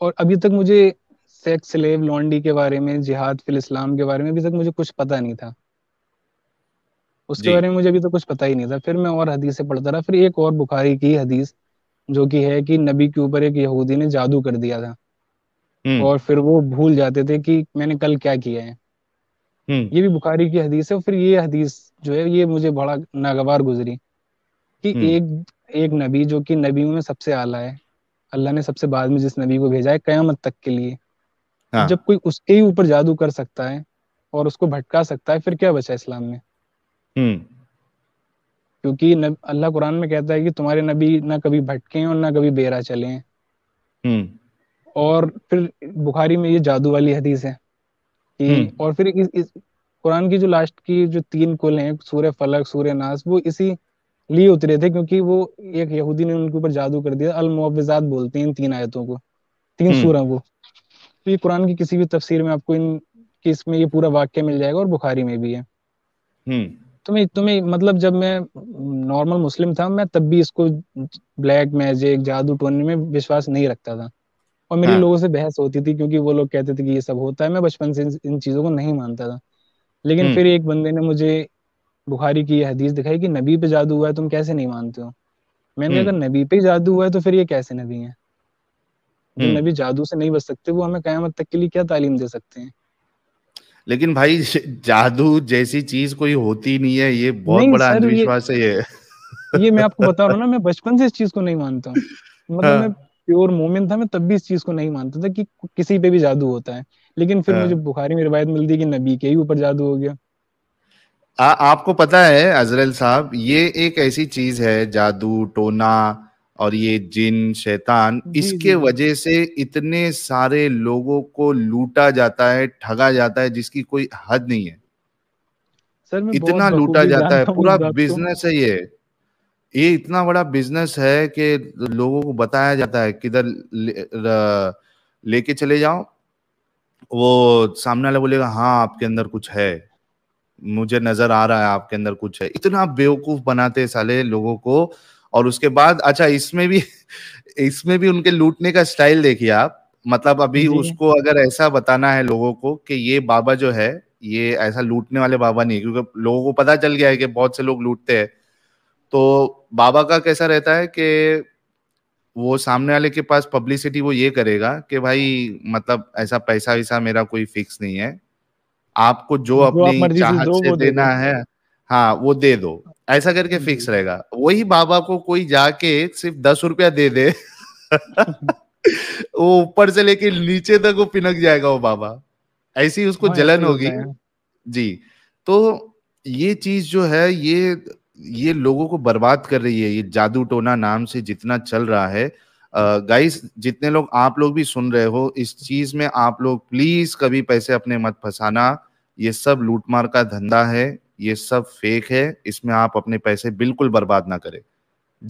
और अभी तक मुझे सेक्स स्लेव लॉन्डी के बारे में जिहाद फिल इस्लाम के बारे में अभी तक मुझे कुछ पता नहीं था उसके बारे में मुझे अभी तो कुछ पता ही नहीं था फिर मैं और हदीस से पढ़ता रहा फिर एक और बुखारी की हदीस जो कि है कि नबी के ऊपर एक यहूदी ने जादू कर दिया था हम्म। और फिर वो भूल जाते थे कि मैंने कल क्या किया है हम्म। ये भी बुखारी की हदीस है फिर ये हदीस जो है ये मुझे बड़ा नागवार गुजरी कि हम्म। एक एक नबी जो कि नबियों में सबसे आला है अल्लाह ने सबसे बाद में जिस नबी को भेजा है कयामत तक के लिए हाँ। जब कोई उसके ही ऊपर जादू कर सकता है और उसको भटका सकता है फिर क्या बचा इस्लाम में हम्म। क्योंकि अल्लाह कुरान में कहता है कि तुम्हारे नबी ना कभी भटके और ना कभी बेरा चले हैं हम्म। और फिर बुखारी में ये जादू वाली हदीस है कि हम्म। और फिर इस, इस कुरान की जो लास्ट की जो तीन कुल हैं सूर्य फलक सूर्य नास वो इसी लिए उतरे थे क्योंकि वो एक यहूदी ने उनके ऊपर जादू कर दिया अल मुआवजात बोलते हैं इन तीन आयतों को तीन हम्म। सूर वो तो ये कुरान की किसी भी तफसीर में आपको इन कि इसमें ये पूरा वाक्य मिल जाएगा और बुखारी में भी है हम्म। तो मैं तुम्हें मतलब जब मैं नॉर्मल मुस्लिम था मैं तब भी इसको ब्लैक मैजिक जादू टोने में विश्वास नहीं रखता था और मेरी हाँ। लोगों से बहस होती थी क्योंकि वो लोग कहते थे कि ये सब होता है मैं बचपन से इन चीजों को नहीं मानता था लेकिन हम्म। फिर एक बंदे ने मुझे बुखारी की हदीस दिखाई कि नबी पे जादू हुआ है तुम कैसे नहीं मानते हो मैंने अगर हम्म। नबी पे जादू हुआ है तो फिर ये कैसे नबी है जो हम्म। नबी जादू से नहीं बच सकते वो हमें कयामत तक के लिए क्या तालीम दे सकते हैं लेकिन भाई जादू जैसी चीज कोई होती नहीं है ये बहुत बड़ा अंधविश्वास है ये ये मैं आपको बता रहा हूँ ना मैं बचपन से इस चीज को नहीं मानता हूँ मतलब हाँ। मैं प्योर मोमिन था मैं तब भी इस चीज को नहीं मानता था कि किसी पे भी जादू होता है लेकिन फिर हाँ। मुझे बुखारी में रिवायत मिलती है कि नबी के ही ऊपर जादू हो गया आ, आपको पता है अजरल साहब ये एक ऐसी चीज है जादू टोना और ये जिन शैतान इसके वजह से इतने सारे लोगों को लूटा जाता है ठगा जाता है जिसकी कोई हद नहीं है सर मैं इतना लूटा जाता है पूरा बिजनेस है ये ये इतना बड़ा बिजनेस है कि लोगों को बताया जाता है किधर लेके ले चले जाओ वो सामने वाला बोलेगा हाँ आपके अंदर कुछ है मुझे नजर आ रहा है आपके अंदर कुछ है इतना बेवकूफ बनाते साले लोगों को और उसके बाद अच्छा इसमें भी इसमें भी उनके लूटने का स्टाइल देखिए आप मतलब अभी उसको अगर ऐसा बताना है लोगों को कि ये बाबा जो है ये ऐसा लूटने वाले बाबा नहीं है क्योंकि लोगों को पता चल गया है कि बहुत से लोग लूटते हैं तो बाबा का कैसा रहता है कि वो सामने वाले के पास पब्लिसिटी वो ये करेगा कि भाई मतलब ऐसा पैसा वैसा मेरा कोई फिक्स नहीं है आपको जो अपनी चाहत से, देना दे है हाँ वो दे दो ऐसा करके फिक्स रहेगा वही बाबा को कोई जाके सिर्फ दस रुपया दे दे वो ऊपर से लेके नीचे तक वो पिनक जाएगा वो बाबा ऐसी उसको हाँ, जलन होगी जी तो ये चीज जो है ये ये लोगों को बर्बाद कर रही है ये जादू टोना नाम से जितना चल रहा है गाइस जितने लोग आप लोग भी सुन रहे हो इस चीज में आप लोग प्लीज कभी पैसे अपने मत फंसाना ये सब लूटमार का धंधा है ये सब फेक है इसमें आप अपने पैसे बिल्कुल बर्बाद ना करें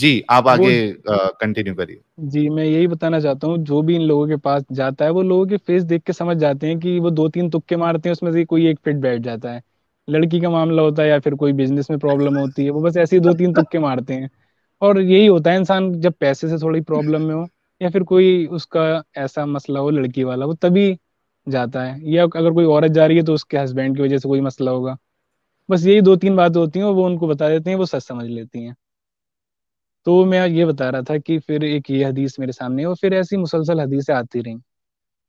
जी आप आगे कंटिन्यू करिए जी मैं यही बताना चाहता हूँ जो भी इन लोगों के पास जाता है वो लोगों के फेस देख के समझ जाते हैं कि वो दो तीन तुक्के मारते हैं उसमें से कोई एक फिट बैठ जाता है लड़की का मामला होता है या फिर कोई बिजनेस में प्रॉब्लम होती है वो बस ऐसे ही दो तीन तुक्के मारते हैं और यही होता है इंसान जब पैसे से थोड़ी प्रॉब्लम में हो या फिर कोई उसका ऐसा मसला हो लड़की वाला वो तभी जाता है या अगर कोई औरत जा रही है तो उसके हस्बैंड की वजह से कोई मसला होगा बस यही दो तीन बातें होती हैं वो उनको बता देते हैं वो सच समझ लेती हैं तो मैं ये बता रहा था कि फिर एक ये हदीस मेरे सामने और फिर ऐसी मुसलसल हदीसें आती रहीं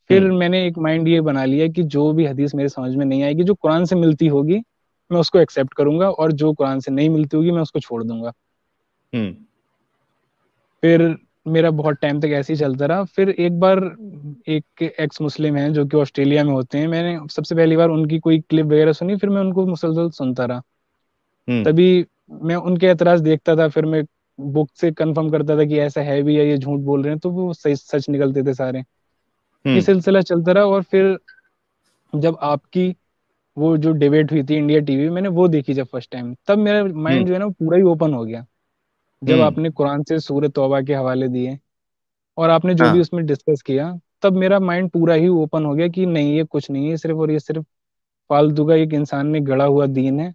फिर हम्म। मैंने एक माइंड ये बना लिया कि जो भी हदीस मेरे समझ में नहीं आएगी जो कुरान से मिलती होगी मैं उसको एक्सेप्ट करूंगा और जो कुरान से नहीं मिलती होगी मैं उसको छोड़ दूंगा हम्म। फिर मेरा बहुत टाइम तक ऐसे ही चलता रहा फिर एक बार एक एक्स मुस्लिम है जो कि ऑस्ट्रेलिया में होते हैं मैंने सबसे पहली बार उनकी कोई क्लिप वगैरह सुनी फिर मैं उनको मुसलसल सुनता रहा हम्म। तभी मैं उनके एतराज देखता था फिर मैं बुक से कंफर्म करता था कि ऐसा है भी या ये झूठ बोल रहे हैं तो वो सही सच निकलते थे सारे हम्म। ये सिलसिला चलता रहा और फिर जब आपकी वो जो डिबेट हुई थी इंडिया टीवी मैंने वो देखी जब फर्स्ट टाइम तब मेरा माइंड जो है ना पूरा ही ओपन हो गया जब हम्म। आपने कुरान से सूर तौबा के हवाले दिए और आपने जो हाँ। भी उसमें डिस्कस किया तब मेरा माइंड पूरा ही ओपन हो गया कि नहीं ये कुछ नहीं है सिर्फ और ये सिर्फ फालतू का एक इंसान ने गड़ा हुआ दीन है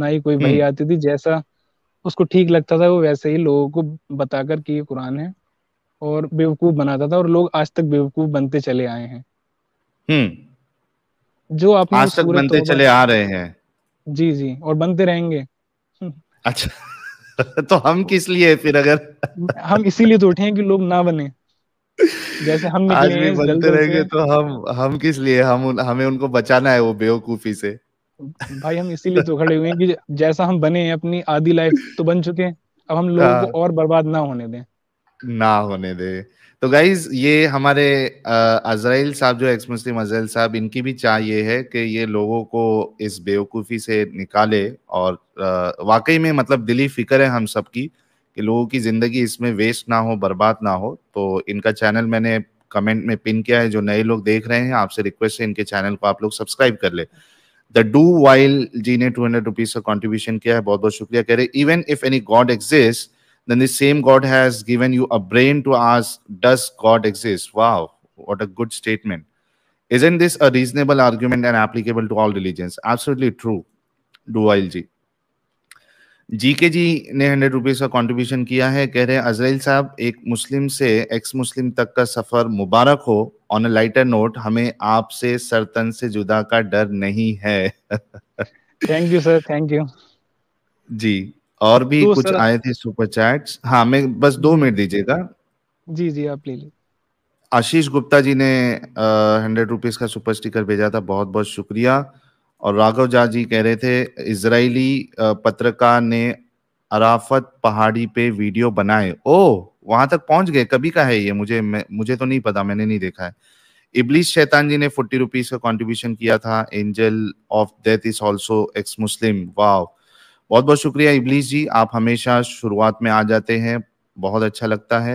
ना ही कोई भई आती थी जैसा उसको ठीक लगता था वो वैसे ही लोगों को बताकर कि ये कुरान है और बेवकूफ बनाता था और लोग आज तक बेवकूफ बनते चले आए हैं हम्म जो आपने आज तक बनते चले आ रहे हैं जी जी और बनते रहेंगे अच्छा तो हम किस लिए फिर अगर हम इसीलिए तो उठे हैं कि लोग ना बने जैसे हम आज भी बनते रहेंगे तो हम हम किस लिए हम उन, हमें उनको बचाना है वो बेवकूफी से भाई हम इसीलिए तो खड़े हुए हैं कि जैसा हम बने हैं अपनी आधी लाइफ तो बन चुके हैं अब हम लोगों को हाँ। और बर्बाद ना होने दें ना होने दे तो गाइज ये हमारे अजराइल साहब जो एक्स मुस्लिम अजराइल साहब इनकी भी चाह ये है कि ये लोगों को इस बेवकूफ़ी से निकाले और वाकई में मतलब दिली फिक्र है हम सब की कि लोगों की ज़िंदगी इसमें वेस्ट ना हो बर्बाद ना हो तो इनका चैनल मैंने कमेंट में पिन किया है जो नए लोग देख रहे हैं आपसे रिक्वेस्ट है इनके चैनल को आप लोग सब्सक्राइब कर ले द डू वाइल जी ने टू हंड्रेड रुपीज़ का कॉन्ट्रीब्यूशन किया है बहुत बहुत शुक्रिया कह रहे even if any god exist then the same God has given you a brain to ask, Does God exist? Wow, what a good statement. Isn't this a reasonable argument and applicable to all religions? Absolutely true, Duval ji. GK ji ने hundred rupees का contribution किया है कह रहे हैं अजराइल साहब एक मुस्लिम से एक्स मुस्लिम तक का सफर मुबारक हो ऑन अ लाइटर नोट हमें आपसे सरतन से जुदा का डर नहीं है thank you sir thank you ji और भी कुछ आए थे सुपर चैट्स हाँ मैं बस दो मिनट दीजिएगा जी जी आप ले लीजिए आशीष गुप्ता जी ने हंड्रेड रुपीज का सुपर स्टिकर भेजा था बहुत बहुत शुक्रिया और राघव झा जी कह रहे थे इसराइली पत्रकार ने अराफत पहाड़ी पे वीडियो बनाए ओ वहां तक पहुंच गए कभी का है ये मुझे मुझे तो नहीं पता मैंने नहीं देखा है इबलीस शैतान जी ने फोर्टी रुपीज का कॉन्ट्रीब्यूशन किया था angel of death is also ex Muslim wow बहुत बहुत शुक्रिया इबलीस जी आप हमेशा शुरुआत में आ जाते हैं बहुत अच्छा लगता है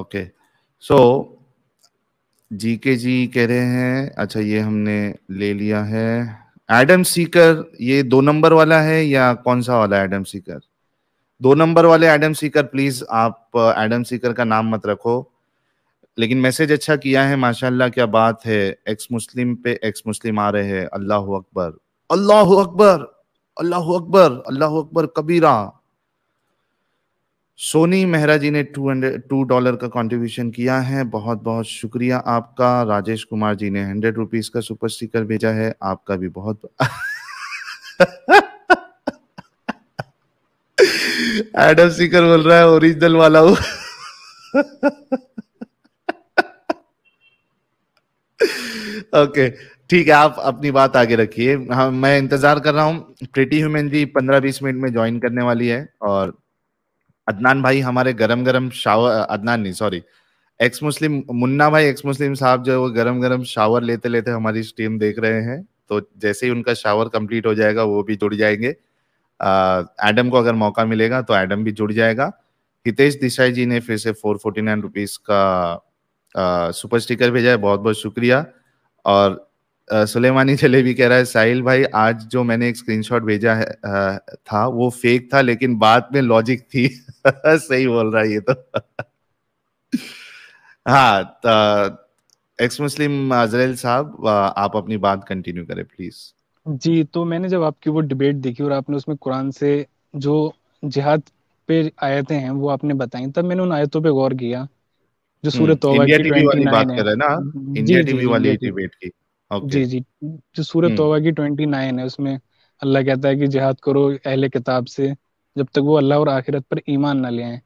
ओके सो जी के जी कह रहे हैं अच्छा ये हमने ले लिया है एडम सीकर ये दो नंबर वाला है या कौन सा वाला एडम सीकर दो नंबर वाले एडम सीकर प्लीज आप एडम सीकर का नाम मत रखो लेकिन मैसेज अच्छा किया है माशाल्लाह क्या बात है एक्स मुस्लिम पे एक्स मुस्लिम आ रहे हैं अल्लाह अकबर अल्लाह अकबर अल्लाह अकबर अल्लाह अकबर कबीरा सोनी मेहरा जी ने टू हंड्रेड टू डॉलर का कंट्रीब्यूशन किया है बहुत बहुत शुक्रिया आपका राजेश कुमार जी ने हंड्रेड रुपीज का सुपर स्टिकर भेजा है आपका भी बहुत एडम सीकर बोल रहा है ओरिजिनल वाला हूं ओके okay. ठीक है आप अपनी बात आगे रखिए हाँ मैं इंतजार कर रहा हूँ प्रीटी ह्यूमन जी पंद्रह बीस मिनट में ज्वाइन करने वाली है और अदनान भाई हमारे गरम गरम शावर अदनान नहीं सॉरी एक्स मुस्लिम मुन्ना भाई एक्स मुस्लिम साहब जो है वो गरम गरम शावर लेते लेते हमारी स्ट्रीम देख रहे हैं तो जैसे ही उनका शावर कंप्लीट हो जाएगा वो भी जुड़ जाएंगे एडम को अगर मौका मिलेगा तो एडम भी जुड़ जाएगा हितेश दिशाई जी ने फिर से फोर फोर्टी नाइन रुपीज का सुपर स्टिकर भेजा है बहुत बहुत शुक्रिया और सुलेमानी जलेबी कह रहा है साहिल भाई आज जो मैंने एक स्क्रीनशॉट भेजा है आ, था वो फेक था लेकिन बाद में लॉजिक थी सही बोल रहा है ये तो हाँ एक्स मुस्लिम अजरेल साहब आप अपनी बात कंटिन्यू करें प्लीज जी तो मैंने जब आपकी वो डिबेट देखी और आपने उसमें कुरान से जो जिहाद पे आयतें हैं वो आपने बताई तब मैंने उन आयतों पे गौर किया जो हम्म, सूरत तौबा की बात कर रहे हैं ना इंडिया टीवी वाली डिबेट की जी जी जो सूरत हम्म। तौबा की ट्वेंटी नाइन है उसमें अल्लाह कहता है कि जिहाद करो अहले किताब से जब तक वो अल्लाह और आखिरत पर ईमान न ले आए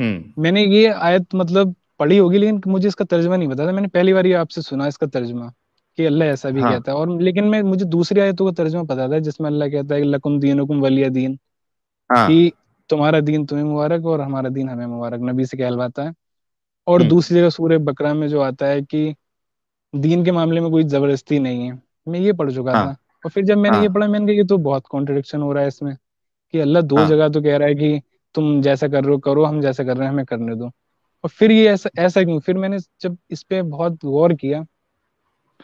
हम्म। मैंने ये आयत मतलब पढ़ी होगी लेकिन मुझे इसका तर्जमा नहीं पता था मैंने पहली बार ये आपसे सुना इसका तर्जमा कि अल्लाह ऐसा भी हाँ. कहता है और लेकिन मैं मुझे दूसरी आयतों का तर्जमा पता था जिसमें अल्लाह कहता है लकुम दीनुकुम वलिया दीन हाँ। कि तुम्हारा दीन तुम्हें मुबारक और हमारा दीन हमें मुबारक नबी से कहलवाता है और हम्म। दूसरी जगह सूर्य बकरा में जो आता है कि दीन के मामले में कोई जबरदस्ती नहीं है मैं ये पढ़ चुका हाँ, था और फिर जब मैंने हाँ, ये पढ़ा मैंने कहा ये तो बहुत कॉन्ट्रडिक्शन हो रहा है इसमें कि अल्लाह दो हाँ, जगह तो कह रहा है कि तुम जैसा कर रहे हो करो हम जैसा कर रहे हैं हमें करने दो और फिर ये ऐसा ऐसा क्यों फिर मैंने जब इस पे बहुत गौर किया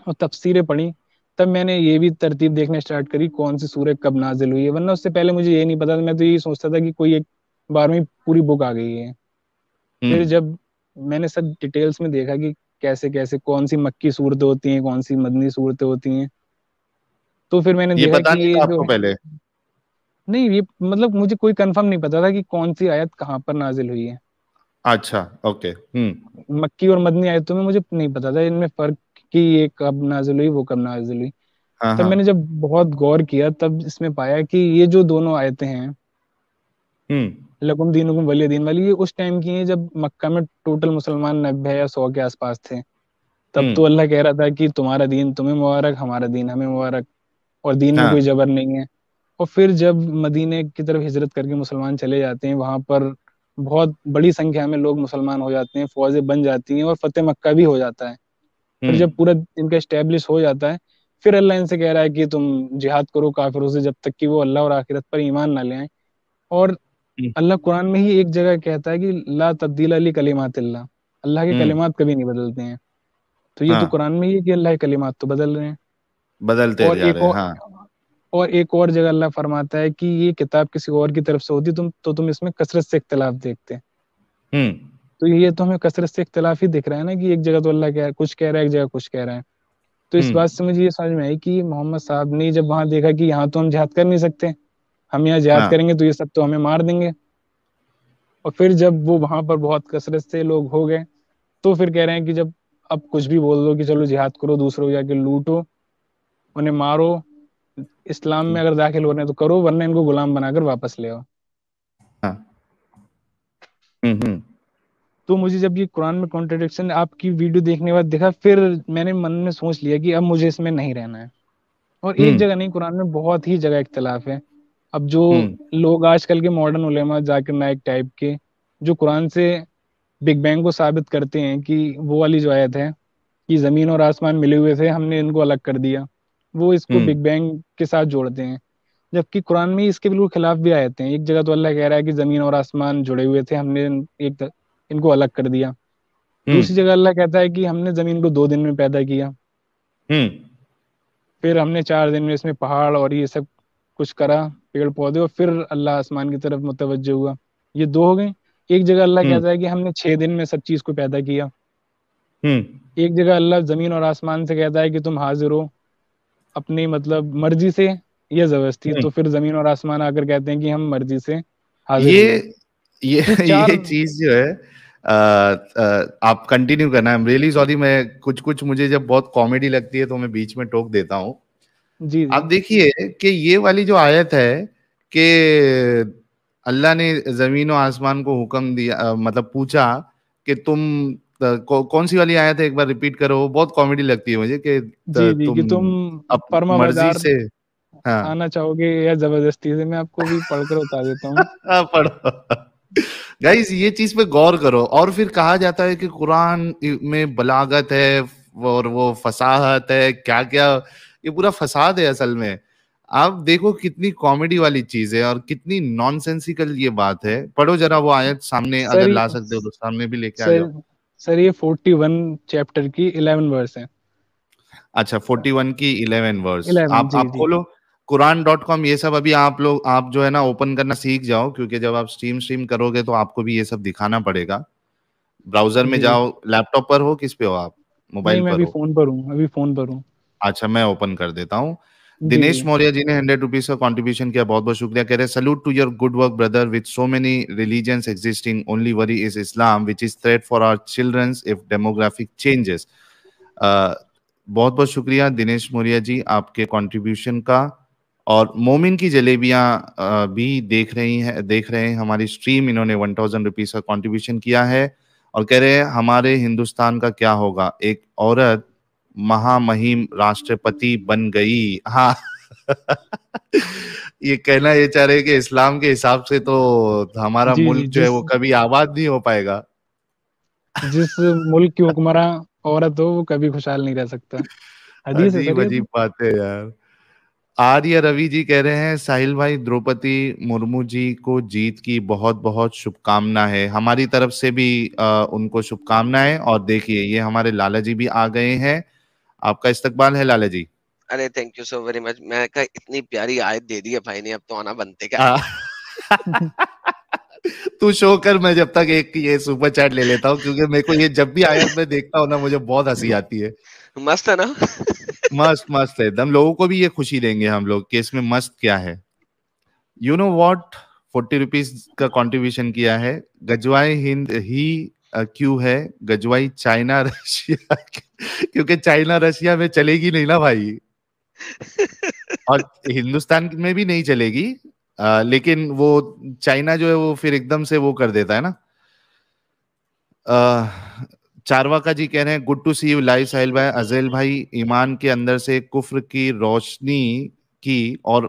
और तफसीरें पढ़ी तब मैंने ये भी तरतीब देखना स्टार्ट करी कौन सी सूरत कब नाजिल हुई है वरना उससे पहले मुझे ये नहीं पता था मैं तो यही सोचता था कि कोई एक बारहवीं पूरी बुक आ गई है फिर हम्म। जब मैंने सब डिटेल्स में देखा कि कैसे कैसे कौन सी मक्की सूरत होती है कौन सी मदनी सूरत होती है तो फिर मैंने ये देखा कि ये आपको जो पहले नहीं ये मतलब मुझे कोई कंफर्म नहीं पता था कि कौन सी आयत कहाँ पर नाजिल हुई है अच्छा ओके हम्म मक्की और मदनी आयतों में मुझे नहीं पता था इनमें फर्क कि ये कब नाजिल हुई वो कब नाजिल हुई हाँ, तब तो मैंने जब बहुत गौर किया तब इसमें पाया कि ये जो दोनों आयतें हैं हम्म। लकुम दीनुकुम वली दीन वाली ये उस टाइम की है जब मक्का में टोटल मुसलमान नब्बे या सौ के आसपास थे तब हम्म। तो अल्लाह कह रहा था कि तुम्हारा दीन तुम्हें मुबारक हमारा दीन हमें मुबारक और दीन में हाँ। कोई जबर नहीं है और फिर जब मदीने की तरफ हिजरत करके मुसलमान चले जाते हैं वहां पर बहुत बड़ी संख्या में लोग मुसलमान हो जाते हैं फौजें बन जाती हैं और फतेह मक्का भी हो जाता है फिर हम्म। जब पूरा इनका स्टेब्लिश हो जाता है फिर अल्लाह इनसे कह रहा है कि तुम जिहाद करो काफिरों से जब तक कि वो अल्लाह और आखिरत पर ईमान ना ले आए और हम्म। अल्लाह कुरान में ही एक जगह कहता है कि ला तब्दील अली कलीमात अल्लाह अल्लाह के हम्म। कलिमात कभी नहीं बदलते हैं तो ये तो हाँ। तो कुरान में ही है कि अल्लाह के कलिमात तो बदल रहे हैं बदलते और जा एक रहे और, हाँ। और एक और जगह अल्लाह फरमाता है कि ये किताब किसी और की तरफ से होती तुम तो तुम इसमें कसरत से इख्तलाफ देखते हैं हम्म। तो ये तो हमें कसरत से इख्तलाफ ही दिख रहा है ना कि एक जगह तो अल्लाह कह कुछ कह रहा है एक जगह कुछ कह रहा है तो इस बात से मुझे ये समझ में आई कि मोहम्मद साहब ने जब वहां देखा कि यहाँ तो हम जिहाद कर नहीं सकते हम यहाँ जिहाद हाँ. करेंगे तो ये सब तो हमें मार देंगे और फिर जब वो वहां पर बहुत कसरत से लोग हो गए तो फिर कह रहे हैं कि जब अब कुछ भी बोल दो कि चलो जिहाद करो दूसरों जाके लूटो उन्हें मारो इस्लाम में हम्म। अगर दाखिल हो रहे हैं तो करो वरना इनको गुलाम बनाकर वापस ले आओ हाँ। हम्म, हम्म। तो मुझे जब ये कुरान में कॉन्ट्रडिक्शन आपकी वीडियो देखने के बाद दिखा फिर मैंने मन में सोच लिया कि अब मुझे इसमें नहीं रहना है और एक जगह नहीं कुरान में बहुत ही जगह इख्तलाफ है अब जो हम्म। लोग आजकल के मॉडर्न उलेमा जाकिर नायक टाइप के जो कुरान से बिग बैंग को साबित करते हैं कि वो वाली जो आयत है कि जमीन और आसमान मिले हुए थे हमने इनको अलग कर दिया वो इसको बिग हम्म। बैंग के साथ जोड़ते हैं जबकि कुरान में इसके बिल्कुल खिलाफ भी आए हैं एक जगह तो अल्लाह कह रहा है कि जमीन और आसमान जुड़े हुए थे हमने एक इनको अलग कर दिया हम्म। दूसरी जगह अल्लाह कहता है कि हमने जमीन को दो दिन में पैदा किया फिर हमने चार दिन में इसमें पहाड़ और ये सब कुछ करा पेड़ पौधे और फिर अल्लाह आसमान की तरफ मुतवजह हुआ ये दो हो गए एक जगह अल्लाह हम्म। कहता है कि हमने छह दिन में सब चीज को पैदा किया हम्म। एक जगह अल्लाह जमीन और आसमान से कहता है कि तुम हाजिर हो अपनी मतलब मर्जी से यह जबरदस्ती हम्म। तो फिर जमीन और आसमान आकर कहते हैं कि हम मर्जी से हाजिर ये ये तो ये चीज जो है आ, आ, आप कंटिन्यू करना आई एम रियली सॉरी मैं कुछ कुछ मुझे जब बहुत कॉमेडी लगती है तो मैं बीच में टोक देता हूँ जी आप देखिए कि ये वाली जो आयत है कि अल्लाह ने जमीन और आसमान को हुक्म दिया मतलब पूछा कि तुम कौन सी वाली आयत है एक बार रिपीट करो बहुत कॉमेडी लगती है मुझे कि तुम, कि तुम मर्जी से हाँ। आना चाहोगे या जबरदस्ती से मैं आपको भी पढ़कर बता देता हूँ हाँ, पढ़ो गाइस ये चीज पे गौर करो और फिर कहा जाता है कि कुरान में बलागत है और वो फसाहत है क्या क्या ये पूरा फसाद है असल में आप देखो कितनी कॉमेडी वाली चीज है और कितनी नॉनसेंसिकल ये बात है पढ़ो जरा वो आयत सामने अगर ला सकते हो तो सामने भी लेके आ जाओ सर ये 41 चैप्टर की 11 वर्स है अच्छा 41 की 11 वर्स 11, आप जी, आप खोलो कुरान डॉट कॉम ये सब अभी आप लोग आप जो है ना ओपन करना सीख जाओ क्योंकि जब आप स्ट्रीम स्ट्रीम करोगे तो आपको भी ये सब दिखाना पड़ेगा ब्राउजर में जाओ लैपटॉप पर हो किस पे हो आप मोबाइल पर अभी फोन पर हूँ अभी फोन पर हूँ अच्छा मैं ओपन कर देता हूँ दिनेश मौर्य जी ने हंड्रेड रुपीज का कॉन्ट्रीब्यूशन किया बहुत बहुत शुक्रिया कह रहे salute to your good work brother with so many religion existing only worry is Islam which is threat for our children if demographic changes बहुत बहुत शुक्रिया दिनेश मौर्य जी आपके कॉन्ट्रीब्यूशन का और मोमिन की जलेबियां भी देख रही हैं देख रहे हैं हमारी स्ट्रीम इन्होंने वन थाउजेंड रुपीज का कॉन्ट्रीब्यूशन किया है और कह रहे हैं हमारे हिंदुस्तान का क्या होगा एक औरत महामहिम राष्ट्रपति बन गई हाँ ये कहना ये चाह रहे कि इस्लाम के हिसाब से तो हमारा जी, मुल्क जो है वो कभी आबाद नहीं हो पाएगा जिस मुल्क की हुक्मरान औरत हो वो कभी खुशहाल नहीं रह सकता अजीब अजीब बात है यार आर्य रवि जी कह रहे हैं साहिल भाई द्रौपदी मुर्मू जी को जीत की बहुत बहुत शुभकामना है हमारी तरफ से भी आ, उनको शुभकामनाएं और देखिए ये हमारे लाला जी भी आ गए हैं आपका इस्तकबाल है लाला जी अरे thank you so very much मैं कहा इतनी प्यारी आयत दे दी है भाई ने अब तो आना बनते क्या हाँ। तू शो कर मैं जब तक एक ये सुपर चैट ले लेता हूँ क्योंकि मेरे को ये जब भी आयत मैं देखता हूँ ना मुझे बहुत हंसी आती है मस्त है ना मस्त मस्त है एकदम लोगों को भी ये खुशी देंगे हम लोग कि इसमें मस्त क्या है you know what forty rupees का कॉन्ट्रीब्यूशन किया है गजवाए हिंद ही क्यों है गजवाई चाइना रशिया क्योंकि चाइना रशिया में चलेगी नहीं ना भाई और हिंदुस्तान में भी नहीं चलेगी आ, लेकिन वो चाइना जो है वो फिर एकदम से वो कर देता है ना चारवाका जी कह रहे हैं good to see you live Sahil भाई अजैल भाई ईमान के अंदर से कुफर की रोशनी की और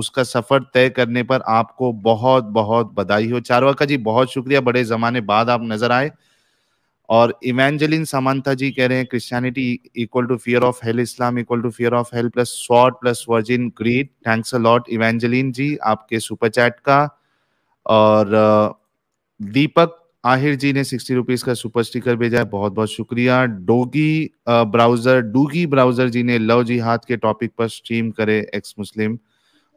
उसका सफर तय करने पर आपको बहुत बहुत बधाई हो चारवाका जी बहुत शुक्रिया बड़े जमाने बाद आप नजर आए और इवेंजलिन सामंता जी कह रहे हैं Christianity equal to fear of hell Islam equal to fear of hell plus sword plus virgin greed thanks a lot Evangeline ji आपके सुपर चैट का और दीपक आहिर जी ने सिक्सटी रुपीज का सुपर स्टिकर भेजा है बहुत बहुत शुक्रिया Doggy Browser Doogie Browser ji ने लव जिहाद के टॉपिक पर स्ट्रीम करे एक्स मुस्लिम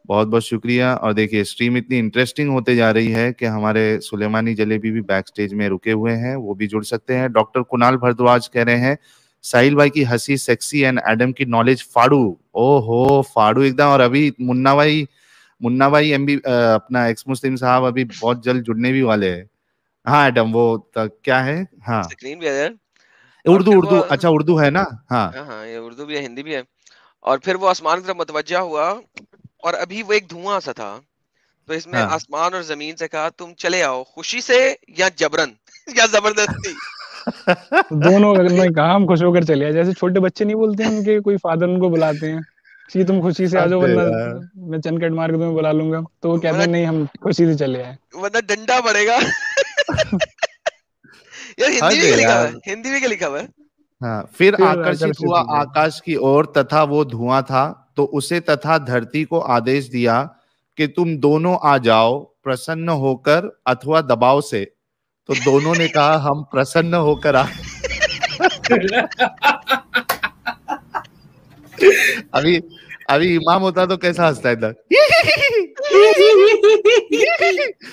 बहुत बहुत शुक्रिया और देखिए स्ट्रीम इतनी इंटरेस्टिंग होते जा रही है कि हमारे सुलेमानी जलेबी भी बैक स्टेज में रुके हुए हैं वो भी जुड़ सकते हैं डॉक्टर कुणाल भरद्वाज कह रहे हैं साहिल भाई की हंसी सेक्सी एंड एडम की नॉलेज फाड़ू ओ हो फाड़ू एकदम और अभी मुन्ना भाई मुन्ना भाई एम अपना एक्स मुस्लिम साहब अभी बहुत जल्द जुड़ने भी वाले हैं हाँ एडम वो क्या है हाँ स्क्रीन भी है उर्दू उर्दू अच्छा उर्दू है ना हाँ।, हाँ हाँ ये उर्दू भी है हिंदी भी है और फिर वो आसमान की तरफ मतवजा हुआ और अभी वो एक धुआं सा था तो इसमें हाँ। आसमान और जमीन से कहा तुम चले आओ खुशी से या जबरन या जबरदस्ती दोनों ने कहा हम खुश होकर चले आए जैसे छोटे बच्चे नहीं बोलते हैं उनके कोई फादर उनको बुलाते हैं कि तुम खुशी से आ जाओ वरना मैं चनकट मार्ग के तुम्हें बुला लूंगा तो वो कहते नहीं हम खुशी से चले आए वरना डंडा पड़ेगा यार हिंदी भी लिखा हुआ है हिंदी लिखा है हाँ फिर, फिर आकर्षित हुआ आकाश की ओर तथा वो धुआं था तो उसे तथा धरती को आदेश दिया कि तुम दोनों आ जाओ प्रसन्न होकर अथवा दबाव से तो दोनों ने कहा हम प्रसन्न होकर आए अभी अभी इमाम होता तो कैसा हंसता है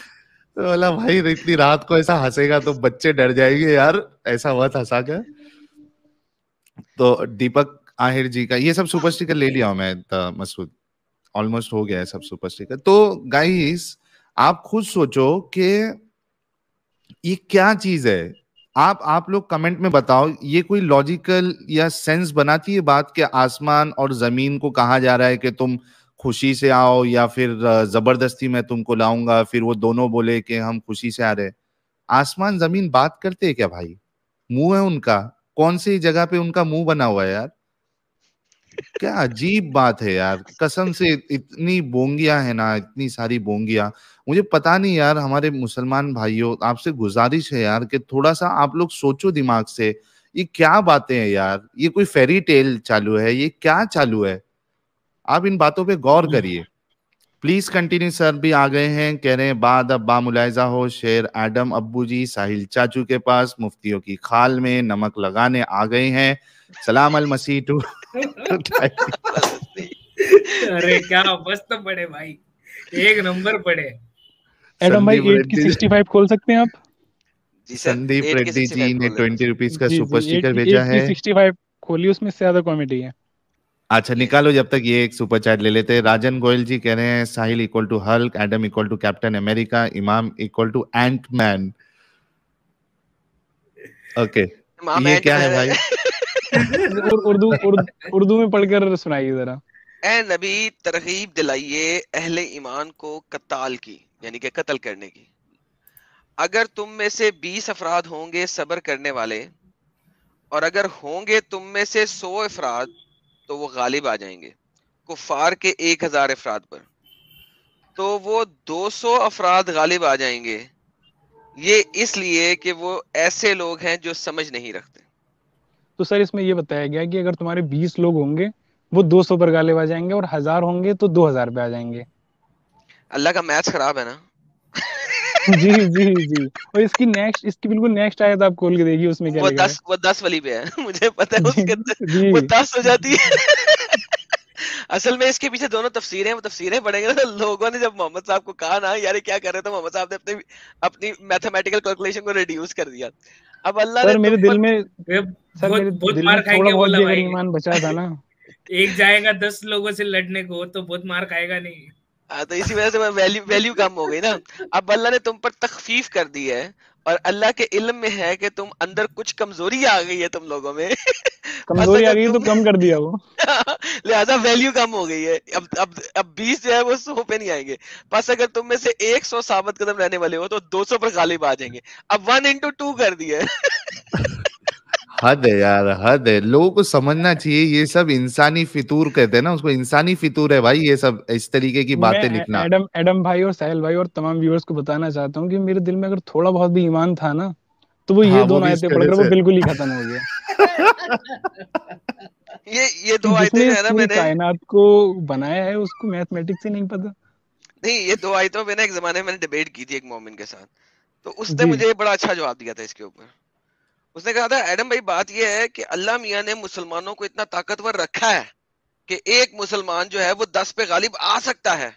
तो बोला भाई तो इतनी रात को ऐसा हंसेगा तो बच्चे डर जाएंगे यार ऐसा मत हंसा कर तो दीपक आहिर जी का ये सब सुपर स्टिकर ले लिया मैं मसूद ऑलमोस्ट हो गया है सब सुपर स्टिकर तो गाइस आप खुद सोचो कि ये क्या चीज है आप आप लोग कमेंट में बताओ ये कोई लॉजिकल या सेंस बनाती है बात कि आसमान और जमीन को कहा जा रहा है कि तुम खुशी से आओ या फिर जबरदस्ती मैं तुमको लाऊंगा फिर वो दोनों बोले कि हम खुशी से आ रहे आसमान जमीन बात करते है क्या भाई मुंह है उनका कौन सी जगह पे उनका मुंह बना हुआ है यार क्या अजीब बात है यार कसम से इतनी बोंगिया है ना इतनी सारी बोंगिया मुझे पता नहीं यार हमारे मुसलमान भाइयों आपसे गुजारिश है यार कि थोड़ा सा आप लोग सोचो दिमाग से ये क्या बातें हैं यार ये कोई फेरी टेल चालू है ये क्या चालू है आप इन बातों पे गौर हम्म। करिए प्लीज कंटिन्यू सर भी आ गए हैं कह रहे हैं बाद अब बामुलायजा हो शेर एडम अब्बू जी साहिल चाचू के पास मुफ्तियों की खाल में नमक लगाने आ गए हैं सलाम अल मसीह टू अरे क्या बस तो पड़े भाई एक नंबर पड़े एडम भाई 8 की 65 खोल सकते हैं आप जी संदीप रेड्डी जी ने ट्वेंटी रुपीज का सुपर स्टिकर भेजा है सिक्सटी फाइव खोली उसमें से ज्यादा कॉमेडी है अच्छा निकालो जब तक ये एक सुपर चैट ले लेते हैं राजन गोयल जी कह रहे हैं Sahil equal to Hulk Adam equal to Captain America imam equal to Ant Man okay ये क्या है भाई उर्दू उर्दू में पढ़कर सुनाइए जरा ए नबी तरगीब दिलाइए अहले ईमान को कताल की यानी कि कत्ल करने की अगर तुम में से बीस अफराद होंगे सब्र करने वाले और अगर होंगे तुम में से सौ अफराद तो वो गालिब आ जाएंगे कुफार के एक हजार अफराद पर तो वो दो सौ अफराद गालिब आ जाएंगे ये इसलिए कि वो ऐसे लोग हैं जो समझ नहीं रखते तो सर इसमें ये बताया गया कि अगर तुम्हारे बीस लोग होंगे वो दो सौ पर गालिब आ जाएंगे और हजार होंगे तो दो हजार पे आ जाएंगे अल्लाह का मैच खराब है ना जी जी जी और इसकी नेक्स्ट इसकी बिल्कुल नेक्स्ट आयत आप खोल के देखिए उसमें क्या वो दस वो दस वाली पे है मुझे पता है उसके अंदर वो दस हो जाती है असल में इसके पीछे दोनों तफसीरें वो तफसीरें पढ़ेंगे ना तो लोगों ने जब मोहम्मद साहब को कहा ना यार क्या कर रहे थे तो मोहम्मद साहब ने अपने अपनी मैथमेटिकल कैलकुलेशन को रिड्यूस कर दिया अब अल्लाह ने मेरे तो दिल में सर मेरे दिल में थोड़ा बहुत ईमान बचा था ना एक जाएगा दस लोगों से लड़ने को तो बहुत मार खाएगा नहीं हाँ, तो इसी वजह से वैल्यू वैल्यू कम हो गई ना अब अल्लाह ने तुम पर तकफीफ कर दी है और अल्लाह के इल्म में है कि तुम अंदर कुछ कमजोरी आ गई है तुम लोगों में कमजोरी मतलब आ गई तो कम कर दिया वो लिहाजा वैल्यू कम हो गई है अब अब अब बीस जो है वो सौ पे नहीं आएंगे बस अगर तुम में से एक सौ साबित कदम रहने वाले हो तो दो सौ पर गालिब आ जाएंगे अब वन इंटू टू कर दिया हद है यार हद है लोगों को समझना चाहिए ये सब इंसानी फितूर कहते हैं ना उसको इंसानी फितूर है भाई ये सब इस तरीके की बातें लिखना एडम एडम भाई और साहिल भाई और तमाम व्यूअर्स को बताना चाहता हूँ कि मेरे दिल में अगर थोड़ा बहुत भी ईमान था ना तो वो ये हाँ, दोनों आयतें पढ़कर वो बिल्कुल ही खत्म हो गया ये ये दो आयतें है ना मैंने कायनात को बनाया है उसको मैथमेटिक्स से नहीं पता नहीं ये दो आयतों मैंने एक जमाने में डिबेट की थी एक मोमिन के साथ तो उसने मुझे बड़ा अच्छा जवाब दिया था इसके ऊपर उसने कहा था एडम भाई बात यह है कि अल्लाह मियाँ ने मुसलमानों को इतना ताकतवर रखा है कि एक मुसलमान जो है वो दस पे गालिब आ सकता है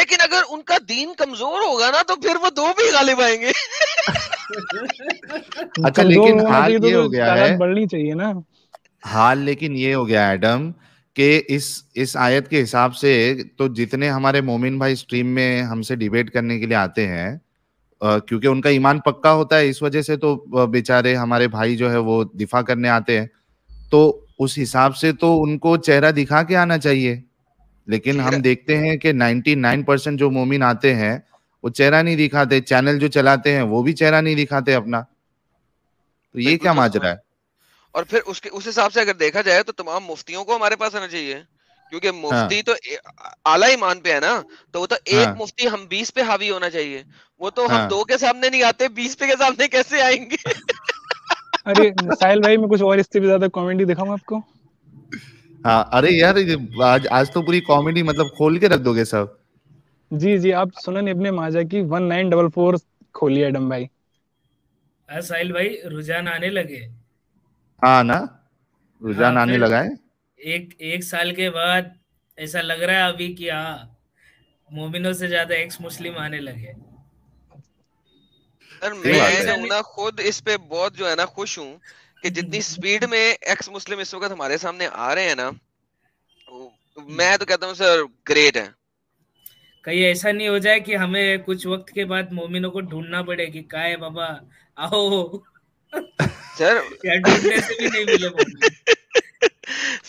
लेकिन अगर उनका दीन कमजोर होगा ना तो फिर वो दो भी गालिब आएंगे अच्छा तो लेकिन हाल तो ये हो गया है बढ़नी चाहिए ना हाल लेकिन ये हो गया एडम के इस इस आयत के हिसाब से तो जितने हमारे मोमिन भाई स्ट्रीम में हमसे डिबेट करने के लिए आते हैं क्योंकि उनका ईमान पक्का होता है इस वजह से तो बेचारे हमारे भाई जो है वो दिफा करने आते हैं तो उस हिसाब से तो उनको चेहरा दिखा के आना चाहिए लेकिन हम देखते हैं कि 99 परसेंट जो मोमिन आते हैं वो चेहरा नहीं दिखाते चैनल जो चलाते हैं वो भी चेहरा नहीं दिखाते अपना तो ये क्या माजरा है और फिर उसके उस हिसाब से अगर देखा जाए तो तमाम मुफ्तियों को हमारे पास आना चाहिए क्योंकि हाँ। मुफ्ती हाँ. तो आला ईमान पे है ना तो वो तो एक हाँ. मुफ्ती हम बीस पे हावी होना चाहिए वो तो हाँ. हम दो के सामने नहीं आते बीस पे के सामने कैसे आएंगे अरे साहिल भाई मैं कुछ और इससे भी ज्यादा कॉमेडी दिखाऊं आपको हाँ अरे यार आज आज तो पूरी कॉमेडी मतलब खोल के रख दोगे सब जी जी आप सुनन इब्ने माजा की 1944 खोलिए एडम भाई साहिल भाई रुझान आने लगे हाँ ना रुझान हाँ, आने लगा है एक एक साल के बाद ऐसा लग रहा है अभी कि हाँ मोमिनों से ज्यादा एक्स मुस्लिम आने लगे सर मैं ना खुद इस पे बहुत जो है ना खुश हूँ कि जितनी स्पीड में एक्स मुस्लिम इस वक्त हमारे सामने आ रहे हैं ना हम्म। मैं तो कहता हूँ सर ग्रेट है कहीं ऐसा नहीं हो जाए कि हमें कुछ वक्त के बाद मोमिनों को ढूंढना पड़े कि का है बाबा आओ सर ढूंढने से भी नहीं मिले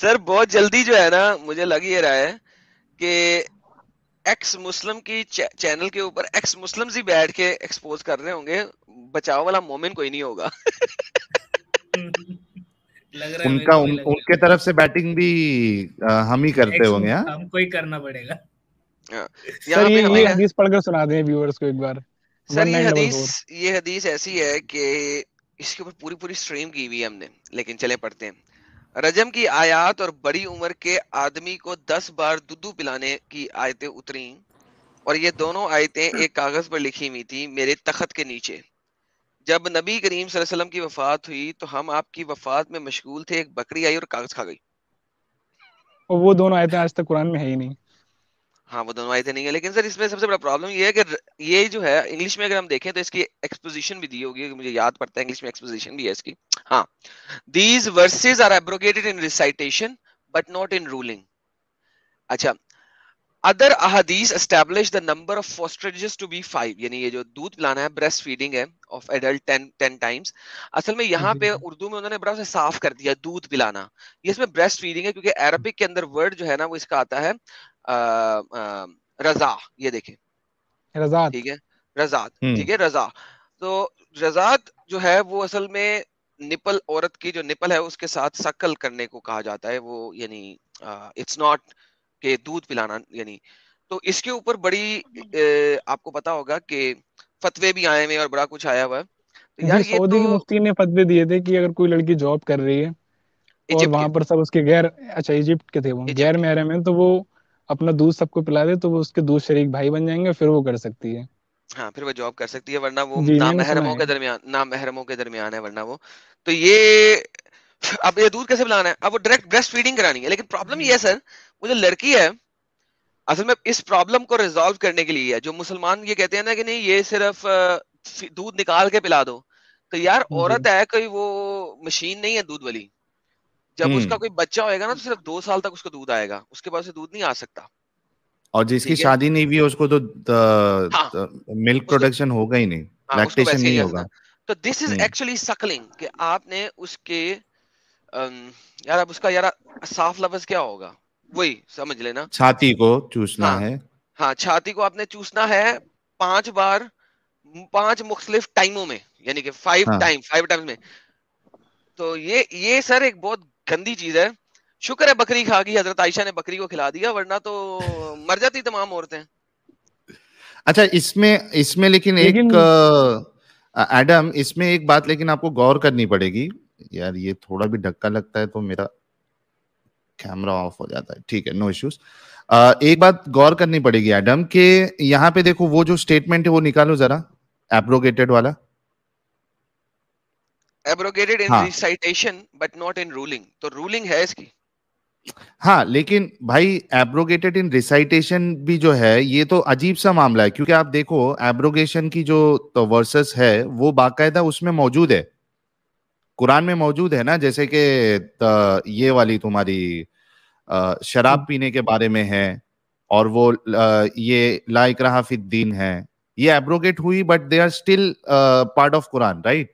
सर बहुत जल्दी जो है ना मुझे लग ये रहा है कि एक्स मुस्लिम की चैनल के ऊपर एक्स मुस्लिम ही बैठ के एक्सपोज कर रहे होंगे बचाव वाला मोमेंट कोई नहीं होगा उनका उन, उनके तरफ से बैटिंग भी आ, हम ही करते होंगे हाँ? हमको ही करना पड़ेगा हाँ। सर ये ये हदीस पढ़कर सुना दें व्यूअर्स को एक बार सर ये हदीस ये हदीस ऐसी है कि इसके ऊपर पूरी पूरी स्ट्रीम की हुई हमने लेकिन चले पढ़ते हैं रजम की आयत और बड़ी उम्र के आदमी को दस बार दुद्धू पिलाने की आयतें उतरी और ये दोनों आयतें एक कागज पर लिखी हुई थी मेरे तखत के नीचे जब नबी करीम वसल्लम की वफात हुई तो हम आपकी वफात में मशगूल थे एक बकरी आई और कागज खा गई और वो दोनों आयतें आज तक कुरान में है ही नहीं हाँ वो दोनों आए थे नहीं है लेकिन सर इसमें सबसे बड़ा प्रॉब्लम ये है कि ये जो है इंग्लिश में अगर हम देखें तो इसकी एक्सपोजिशन भी दी होगी मुझे याद पड़ता है इंग्लिश में एक्सपोजिशन भी है इसकी हाँ these verses are abrogated in recitation but not in ruling अच्छा अदर अहदीस establish the number of fosterages to be five यानी ये जो दूध पिलाना है ब्रेस्ट फीडिंग है of adult ten ten times असल में यहाँ पे हम्म। उर्दू में उन्होंने बड़ा साफ कर दिया दूध पिलाना ये इसमें ब्रेस्ट फीडिंग है क्योंकि अरबिक के अंदर वर्ड जो है ना वो इसका आता है रजा ये देखें रजा ठीक है रजा हम्म। ठीक है रजा तो रजात जो है वो असल में निपल औरत की जो निपल है उसके साथ सकल करने को कहा जाता है वो यानी इट्स नॉट के दूध पिलाना यानी तो इसके ऊपर बड़ी ए, आपको पता होगा कि फतवे भी आए हुए और बड़ा कुछ आया हुआ है तो सऊदी तो... मुफ्ती ने फतवे दिए थे कि अगर कोई लड़की जॉब कर रही है और वहां पर सब उसके गैर अच्छा इजिप्ट के थे वो गैर महरम है तो वो अपना दूध सबको पिला दे तो वो उसके दूध शरीक भाई बन जाएंगे फिर वो कर सकती है हाँ फिर वो जॉब कर सकती है वरना वो नामहरमों के दरमियान नामहरमों के दरमियान है वरना वो तो ये अब ये दूध कैसे पिलाना है अब वो डायरेक्ट ब्रेस्ट फीडिंग करानी है लेकिन प्रॉब्लम ये है सर हम्म। वो जो लड़की है असल में इस प्रॉब्लम को रिजोल्व करने के लिए है जो मुसलमान ये कहते हैं ना कि नहीं ये सिर्फ दूध निकाल के पिला दो तो यार औरत है कोई वो मशीन नहीं है दूध वाली जब हम्म। उसका कोई बच्चा होएगा ना तो सिर्फ दो साल तक उसको दूध आएगा उसके बाद दूध नहीं आ सकता और जिसकी शादी नहीं हुई उसको तो मिल्क हाँ। प्रोडक्शन होगा ही नहीं लैक्टेशन हाँ, नहीं होगा तो दिस इज एक्चुअली सकलिंग कि आपने उसके यार अब उसका यार साफ लफ्ज क्या होगा वही समझ लेना छाती को चूसना हाँ। है हाँ छाती को आपने चूसना है पांच बार पांच मुख्तलिफ टाइमों में यानी कि फाइव टाइम फाइव टाइम्स में तो ये ये सर एक बहुत गंदी चीज है शुक्र है बकरी खा गई हजरत आयशा ने बकरी को खिला दिया वरना तो मर जाती तमाम औरतें अच्छा इसमें इसमें लेकिन, लेकिन एक एडम इसमें एक बात लेकिन आपको गौर करनी पड़ेगी यार ये थोड़ा भी धक्का लगता है तो मेरा कैमरा ऑफ हो जाता है ठीक है नो इश्यूज एक बात गौर करनी पड़ेगी एडम के यहाँ पे देखो वो जो स्टेटमेंट है वो निकालो जरा एब्रोगेटेड वाला abrogated in हाँ. recitation but not in ruling तो ruling है इसकी हाँ लेकिन भाई एब्रोगेटेड इन रिसाइटेशन भी जो है ये तो अजीब सा मामला है क्योंकि आप देखो एब्रोगेशन की जो तो वर्सेस है वो बाकायदा उसमें मौजूद है कुरान में मौजूद है ना जैसे कि ये वाली तुम्हारी शराब हम्म। पीने के बारे में है और वो ये लाइक रहा फिद्दीन है ये एब्रोगेट हुई but they are still part of Quran right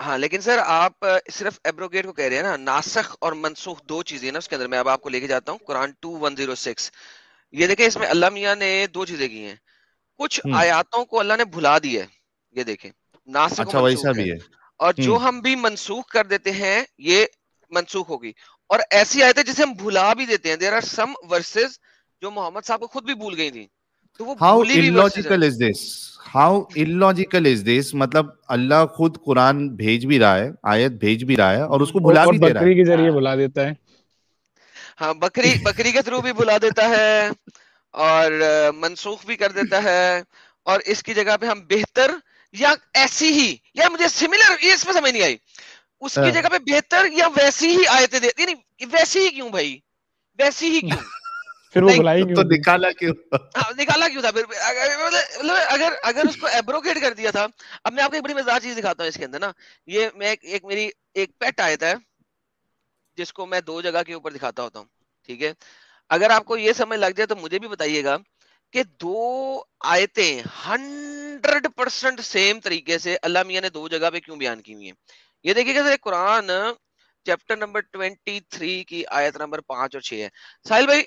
हाँ लेकिन सर आप सिर्फ एब्रोगेट को कह रहे हैं ना नासख और मनसूख दो चीजें ना उसके अंदर मैं अब आपको लेके जाता हूँ Quran two one zero six ये देखे इसमें अल्लाह मिया ने दो चीजें की हैं कुछ हम्म। आयातों को अल्लाह ने भुला दिया है ये देखे नासख अच्छा, और जो हम्म। हम भी मनसूख कर देते हैं ये मनसूख होगी और ऐसी आयतें जिसे हम भुला भी देते हैं देर आर समर्सेज जो मोहम्मद साहब को खुद भी भूल गई थी तो how illogical is this how illogical is this मतलब अल्लाह खुद कुरान भेज भी रहा है आयत भेज भी रहा है और उसको भुला भी दे रहा है के जरिए हाँ। बुला देता है हाँ बकरी बकरी के थ्रू भी बुला देता है और मनसूख भी कर देता है और इसकी जगह पे हम बेहतर या ऐसी ही या मुझे सिमिलर ये इसमें समझ नहीं आई उसकी हाँ। जगह पे बेहतर या वैसी ही आयतें देती नहीं वैसी ही क्यों भाई वैसी ही क्यों फिर वो बुलाएंगे तो निकाला क्यों हाँ, निकाला क्यों था फिर मतलब अगर अगर उसको एब्रोकेट कर दिया था अब मैं आपको एक बड़ी मजेदार चीज दिखाता हूँ इसके अंदर ना ये मैं एक, एक मेरी एक पेट आया था जिसको मैं दो जगह के ऊपर दिखाता होता हूँ ठीक है अगर आपको ये समझ लग जाए तो मुझे भी बताइएगा कि दो आयतें हंड्रेड परसेंट सेम तरीके से अल्लाह मियाँ ने दो जगह पे क्यों बयान की हुई है ये देखिएगा सर कुरान चैप्टर नंबर 23 की आयत नंबर पांच और छह है साहिल भाई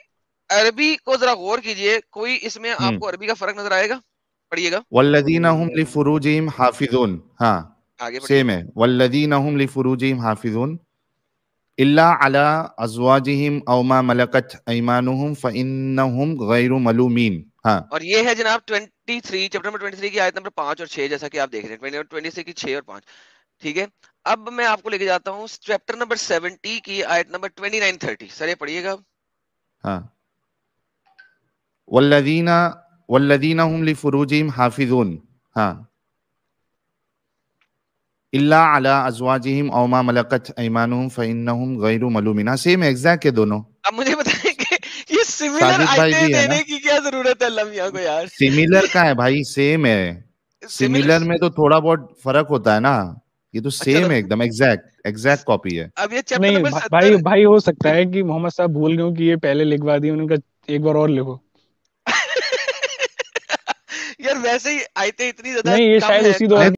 अरबी को जरा गौर कीजिए कोई इसमें हम्म। आपको अरबी का फर्क नजर आएगा पढ़िएगा वल्लजीना हुम हाफिजून हां सेम है वल्लजीना हुम हाफिजून 23 23 5 6 23 6 5 अब मैं आपको लेके जाता हूँ 70 29 30 पढ़िएगा हाँ। वल्लदीना वल्लदीना हम लिफरूजीम हाफिजून हाँ इल्ला अला अजवाजिहिम औमा मलकत ऐमानुहुम फइन्नहुम गैरु मलूमिना सेम एग्जैक्ट है दोनों अब मुझे बताएं कि ये सिमिलर आइटम देने की क्या जरूरत है लम्या को यार सिमिलर का है भाई सेम है सिमिलर में तो थोड़ा बहुत फर्क होता है ना ये तो सेम अच्छा है एकदम एग्जैक्ट एग्जैक्ट कॉपी है अब ये चैप्टर नहीं भाई भाई हो सकता है कि मोहम्मद साहब भूल गए कि ये पहले लिखवा दी उनका एक बार और लिखो यार वैसे ही आई थे इतनी ज्यादा नहीं ये शायद उसी दौर